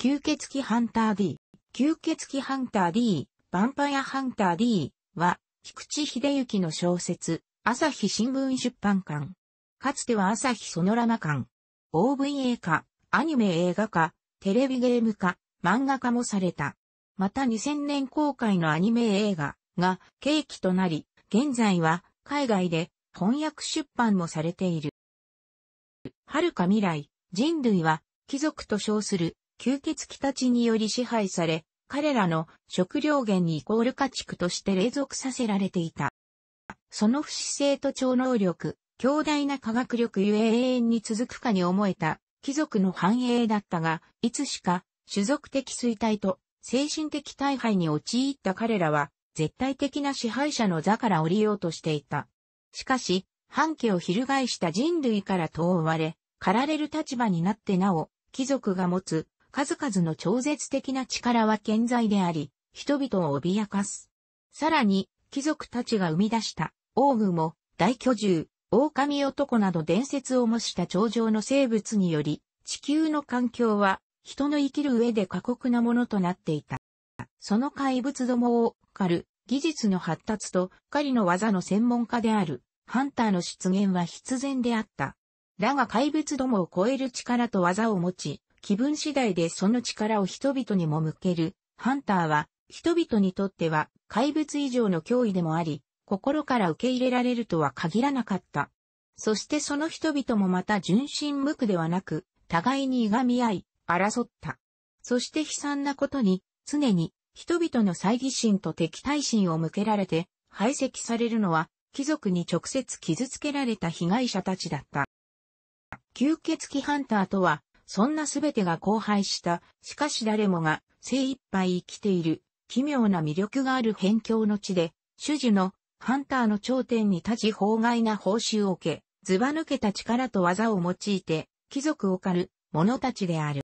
吸血鬼ハンター D、吸血鬼ハンター D、ヴァンパイアハンター D は、菊池秀幸の小説、朝日新聞出版館。かつては朝日ソノラマ館。OVA 化、アニメ映画化、テレビゲーム化、漫画化もされた。また2000年公開のアニメ映画が契機となり、現在は海外で翻訳出版もされている。遥か未来、人類は貴族と称する吸血鬼たちにより支配され、彼らの食料源にイコール家畜として霊属させられていた。その不死性と超能力、強大な科学力ゆえ永遠に続くかに思えた、貴族の繁栄だったが、いつしか、種族的衰退と精神的大敗に陥った彼らは、絶対的な支配者の座から降りようとしていた。しかし、反旗を翻した人類から遠われ、狩られる立場になってなお、貴族が持つ数々の超絶的な力は健在であり、人々を脅かす。さらに、貴族たちが生み出した、王具も、大巨獣、狼男など伝説を模した頂上の生物により、地球の環境は、人の生きる上で過酷なものとなっていた。その怪物どもを狩る、技術の発達と狩りの技の専門家である、ハンターの出現は必然であった。だが怪物どもを超える力と技を持ち、気分次第でその力を人々にも向ける、ハンターは、人々にとっては怪物以上の脅威でもあり、心から受け入れられるとは限らなかった。そしてその人々もまた純真無垢ではなく、互いにいがみ合い、争った。そして悲惨なことに、常に人々の猜疑心と敵対心を向けられて、排斥されるのは、貴族に直接傷つけられた被害者たちだった。吸血鬼ハンターとは、そんなすべてが荒廃した、しかし誰もが精一杯生きている、奇妙な魅力がある辺境の地で、主樹のハンターの頂点に立ち法外な報酬を受け、ずば抜けた力と技を用いて、貴族を狩る者たちである。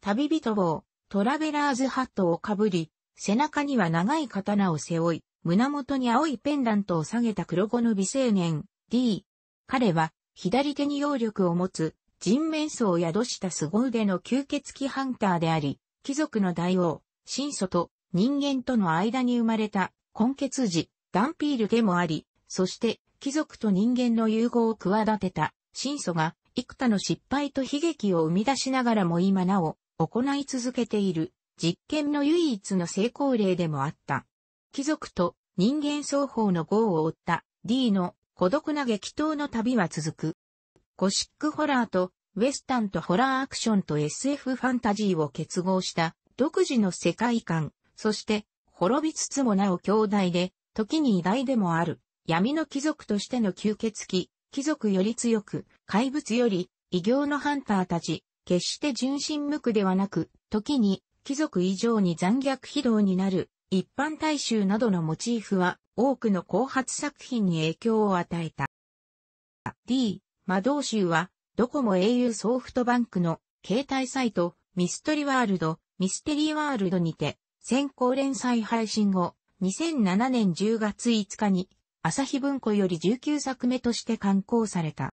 旅人をトラベラーズハットをかぶり、背中には長い刀を背負い、胸元に青いペンダントを下げた黒子の美青年、D。彼は、左手に揚力を持つ、人面相を宿した凄腕の吸血鬼ハンターであり、貴族の大王、神祖と人間との間に生まれた根血児、ダンピールでもあり、そして貴族と人間の融合を企てた神祖が幾多の失敗と悲劇を生み出しながらも今なお行い続けている実験の唯一の成功例でもあった。貴族と人間双方の豪を追った D の孤独な激闘の旅は続く。ゴシックホラーとウェスタンとホラーアクションと SF ファンタジーを結合した独自の世界観、そして滅びつつもなお兄弟で、時に偉大でもある、闇の貴族としての吸血鬼、貴族より強く、怪物より異形のハンターたち、決して純真無垢ではなく、時に貴族以上に残虐非道になる、一般大衆などのモチーフは多くの後発作品に影響を与えた。D. 魔導集は、ドコモ au ソフトバンクの携帯サイト、ミストリワールド、ミステリーワールドにて、先行連載配信後、2007年10月5日に、朝日文庫より19作目として刊行された。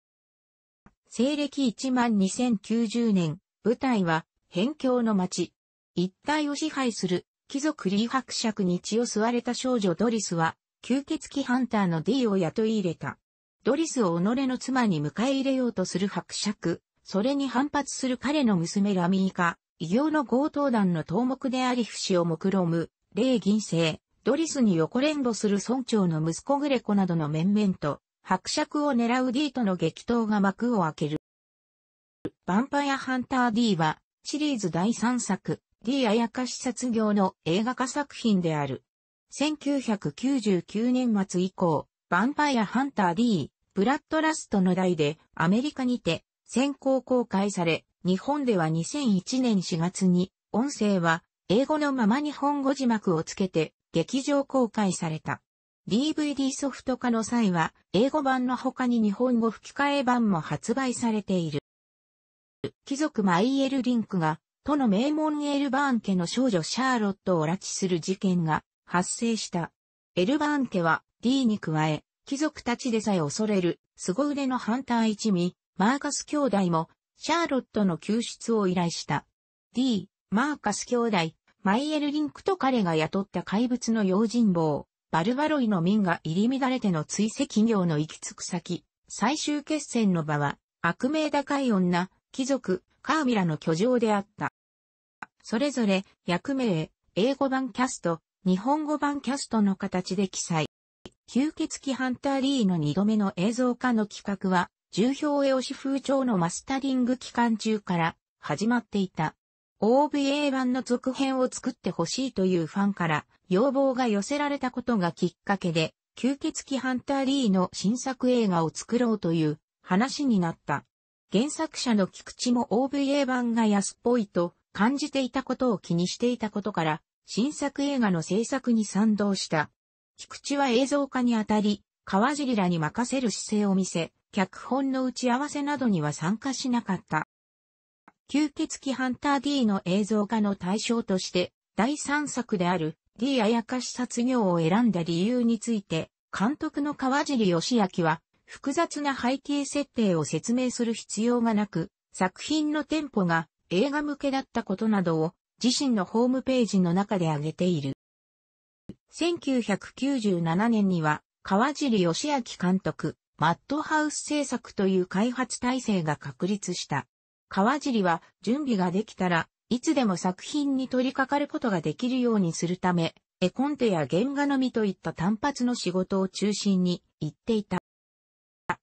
西暦12090年、舞台は、辺境の町。一帯を支配する、貴族リー伯爵に血を吸われた少女ドリスは、吸血鬼ハンターの D を雇い入れた。ドリスを己の妻に迎え入れようとする伯爵、それに反発する彼の娘ラミーカ、異形の強盗団の頭目であり不死を目論む、霊銀星、ドリスに横連動する村長の息子グレコなどの面々と、伯爵を狙う D との激闘が幕を開ける。バンパイアハンター D は、シリーズ第3作、D あやかし卒業の映画化作品である。1999年末以降、ヴァンパイアハンター D、ブラッドラストの題でアメリカにて先行公開され、日本では2001年4月に音声は英語のまま日本語字幕をつけて劇場公開された。DVD ソフト化の際は英語版の他に日本語吹き替え版も発売されている。貴族マイエル・リンクが、都の名門エルバーン家の少女シャーロットを拉致する事件が発生した。エルバーン家は D に加え、貴族たちでさえ恐れる、凄腕のハンター一味、マーカス兄弟も、シャーロットの救出を依頼した。D、マーカス兄弟、マイエル・リンクと彼が雇った怪物の用心棒、バルバロイの民が入り乱れての追跡業の行き着く先、最終決戦の場は、悪名高い女、貴族、カーミラの居城であった。それぞれ、役名、英語版キャスト、日本語版キャストの形で記載。吸血鬼ハンターリーの2度目の映像化の企画は、重表絵押し風潮のマスタリング期間中から始まっていた。OVA 版の続編を作ってほしいというファンから要望が寄せられたことがきっかけで、吸血鬼ハンターリーの新作映画を作ろうという話になった。原作者の菊池も OVA 版が安っぽいと感じていたことを気にしていたことから、新作映画の制作に賛同した。菊池は映像化にあたり、川尻らに任せる姿勢を見せ、脚本の打ち合わせなどには参加しなかった。吸血鬼ハンター D の映像化の対象として、第3作である D あやかし卒業を選んだ理由について、監督の川尻義明は、複雑な背景設定を説明する必要がなく、作品のテンポが映画向けだったことなどを自身のホームページの中で挙げている。1997年には、川尻義明監督、マッドハウス制作という開発体制が確立した。川尻は準備ができたら、いつでも作品に取り掛かることができるようにするため、絵コンテや原画のみといった単発の仕事を中心に行っていた。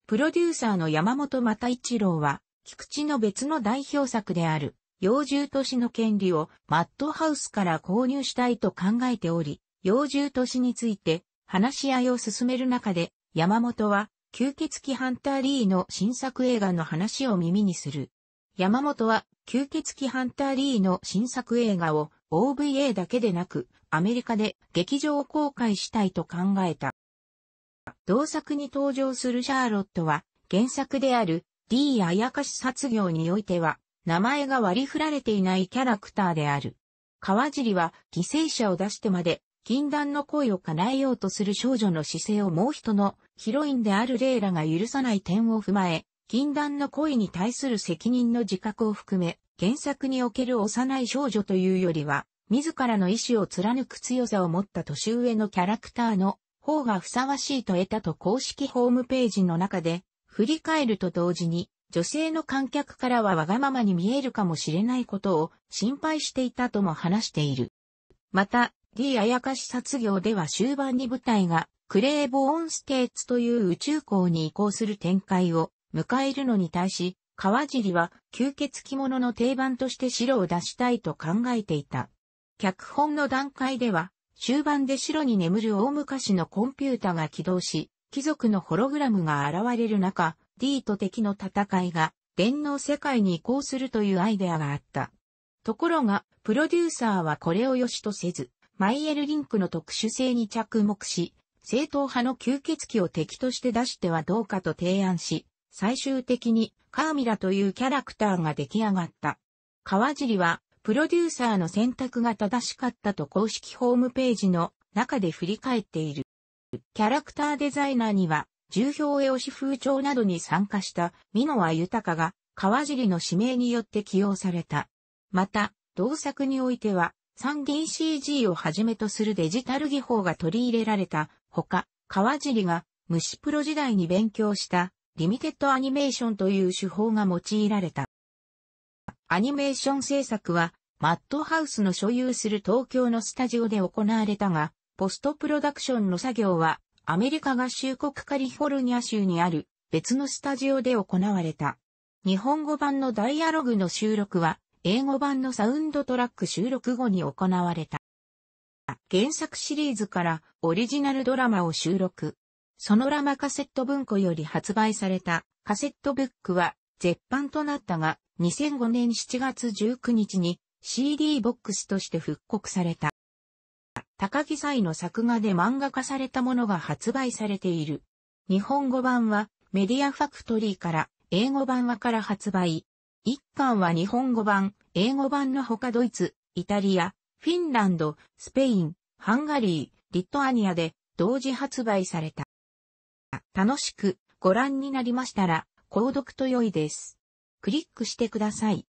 プロデューサーの山本又一郎は、菊池の別の代表作である、幼獣都市の権利をマッドハウスから購入したいと考えており、幼獣都市について話し合いを進める中で、山本は吸血鬼ハンターリーの新作映画の話を耳にする。山本は吸血鬼ハンターリーの新作映画を OVA だけでなくアメリカで劇場公開したいと考えた。同作に登場するシャーロットは原作である D あやかし殺業においては名前が割り振られていないキャラクターである。川尻は犠牲者を出してまで禁断の恋を叶えようとする少女の姿勢をもう人のヒロインであるレイラが許さない点を踏まえ、禁断の恋に対する責任の自覚を含め、原作における幼い少女というよりは、自らの意志を貫く強さを持った年上のキャラクターの方がふさわしいと得たと公式ホームページの中で、振り返ると同時に、女性の観客からはわがままに見えるかもしれないことを心配していたとも話している。また、D あやかし殺業では終盤に舞台がクレーボーンステーツという宇宙港に移行する展開を迎えるのに対し、川尻は吸血鬼物の定番として白を出したいと考えていた。脚本の段階では、終盤で白に眠る大昔のコンピュータが起動し、貴族のホログラムが現れる中、D と敵の戦いが電脳世界に移行するというアイデアがあった。ところが、プロデューサーはこれを良しとせず、マイエルリンクの特殊性に着目し、正統派の吸血鬼を敵として出してはどうかと提案し、最終的にカーミラというキャラクターが出来上がった。川尻は、プロデューサーの選択が正しかったと公式ホームページの中で振り返っている。キャラクターデザイナーには、重表絵押し風潮などに参加した美濃は豊が川尻の指名によって起用された。また、同作においては、3DCG をはじめとするデジタル技法が取り入れられたほか、川尻が虫プロ時代に勉強したリミテッドアニメーションという手法が用いられた。アニメーション制作はマッドハウスの所有する東京のスタジオで行われたが、ポストプロダクションの作業はアメリカ合衆国カリフォルニア州にある別のスタジオで行われた。日本語版のダイアログの収録は英語版のサウンドトラック収録後に行われた。原作シリーズからオリジナルドラマを収録。そのラマカセット文庫より発売されたカセットブックは絶版となったが2005年7月19日に CD ボックスとして復刻された。高木祭の作画で漫画化されたものが発売されている。日本語版はメディアファクトリーから英語版はから発売。一巻は日本語版、英語版のほかドイツ、イタリア、フィンランド、スペイン、ハンガリー、リトアニアで同時発売された。楽しくご覧になりましたら、購読と良いです。クリックしてください。